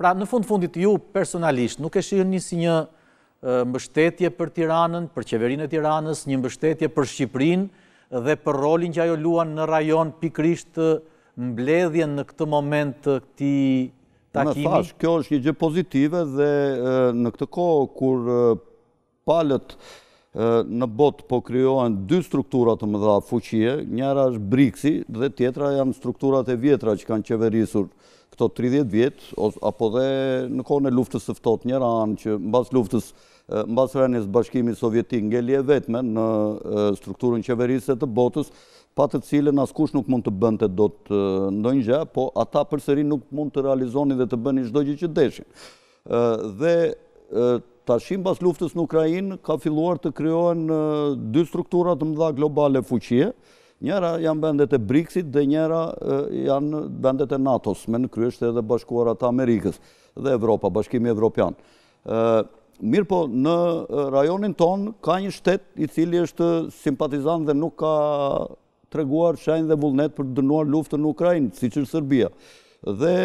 Pra, në fund fundit ju personalisht, nuk e shirë njësi një mbështetje për Tiranën, për qeverinë e Tiranës, një mbështetje për Shqiprinë dhe për rolin që ajo luan në rajon pikrisht mbledhjen në këtë moment të këti takimi? thash, kjo është një gjë pozitive dhe në këtë kohë kur palët në botë po kryohen dy strukturat të më dha fuqie, njëra është briksi dhe tjetra janë strukturat e vjetra që kanë qeverisur këto 30 vjetë, apo dhe në kohën e luftës sëftot njërë anë që në basë luftës, në basë rënjës bashkimi sovjetik nge lje vetme në strukturën qeveriset të botës, pa të cilën askush nuk mund të bënd të do të ndojnë gjë, po ata përseri nuk mund të realizoni dhe të bëni shdoj gjë që deshin. Dhe tashim pas luftës në Ukrajin, ka filluar të kryohen dy strukturat më dha globale fuqie, njëra janë bendet e Brixit dhe njëra janë bendet e Natos, me në kryesht edhe bashkuarat Amerikës dhe Evropa, bashkimi Evropian. Mirë po, në rajonin tonë ka një shtet i cili është simpatizant dhe nuk ka treguar shenjë dhe vullnet për dënuar luftën në Ukrajinë, si që Sërbia. Dhe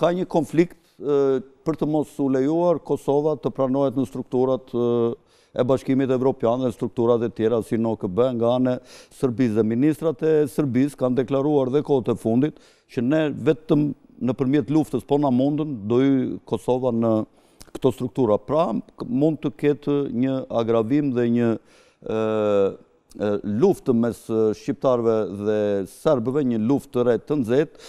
ka një konflikt për të mos u lejuar Kosova të pranohet në strukturat e bashkimit Evropian dhe strukturat e tjera si në KB nga anë Sërbis dhe ministrat e Sërbis kanë deklaruar dhe kote fundit që ne vetëm në përmjet luftës po në mundën dojë Kosova në këto struktura. Pra mund të ketë një agravim dhe një luftë mes Shqiptarve dhe Serbëve, një luftë të retë të nëzetë,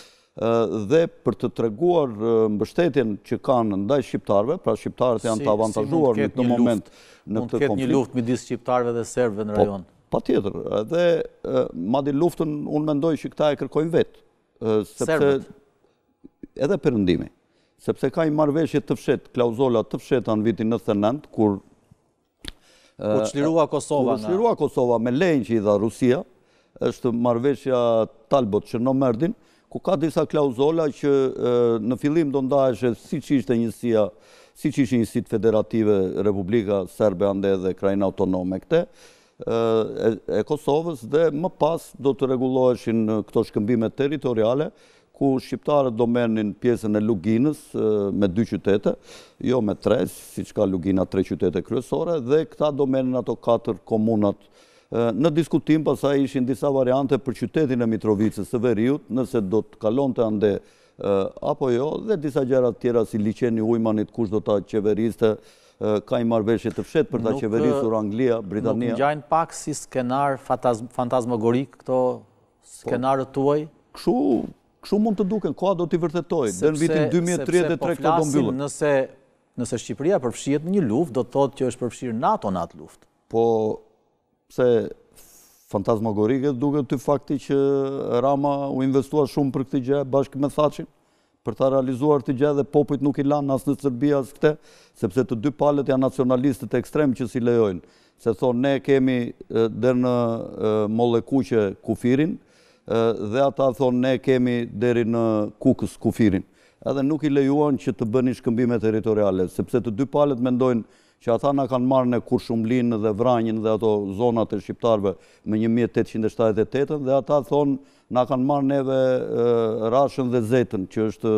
dhe për të treguar mbështetjen që kanë ndaj shqiptarëve, pra shqiptarët janë të avantazhuar në këtë moment në këtë konflikt. Mund të ketë një luftë midis shqiptarëve dhe serbëve në po, rajon. Po tjetër, edhe madje luftën unë mendoj që këta e kërkojnë vet, sepse edhe perëndimi, sepse ka i marveshje të fshet, klauzola të fsheta në vitin 99 kur Po të Kosova. u të shlirua Kosova me lejnë që i dha Rusia, është marveshja Talbot që në mërdin, ku ka disa klauzola që në fillim do ndajshë si që ishte njësia, si që ishte njësit federative Republika Serbe, Ande dhe Krajnë Autonome këte, e Kosovës dhe më pas do të reguloheshin këto shkëmbime teritoriale ku shqiptarët do menin pjesën e Luginës me dy qytete, jo me tre, si që ka Lugina tre qytete kryesore, dhe këta do menin ato katër komunat Në diskutim pasaj ishin disa variante për qytetin e Mitrovicës të veriut, nëse do të kalon të ande apo jo, dhe disa gjerat tjera si liqeni ujmanit, kush do të qeveriste, ka i marveshje të fshet për të qeverisur Anglia, Britania. Nuk në gjajnë pak si skenar fantasmagorik këto po. skenarët tuaj? Këshu... Shumë mund të duken, koha do t'i vërtetoj, dhe në vitin 2033 këtë do po mbyllë. nëse Shqipëria përfshirët në një luft, do të thotë që është përfshirë NATO në atë luft. Po, se fantasmagorike duke të fakti që Rama u investua shumë për këtë gjë bashkë me Thaçin për ta realizuar këtë gjë dhe popujt nuk i lanë as në Serbi as këtë, sepse të dy palët janë nacionalistët ekstrem që si lejojnë. Se thonë ne kemi deri në Molle Kuqe kufirin dhe ata thonë ne kemi deri në Kukës kufirin. Edhe nuk i lejuan që të bëni shkëmbime territoriale, sepse të dy palët mendojnë që ata në kanë marrë në kurshumlinë dhe vranjën dhe ato zonat e shqiptarëve me 1878, dhe ata thonë në kanë marrë neve rashën dhe zetën, që është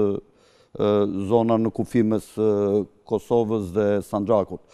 zona në kufimes Kosovës dhe Sanjakut.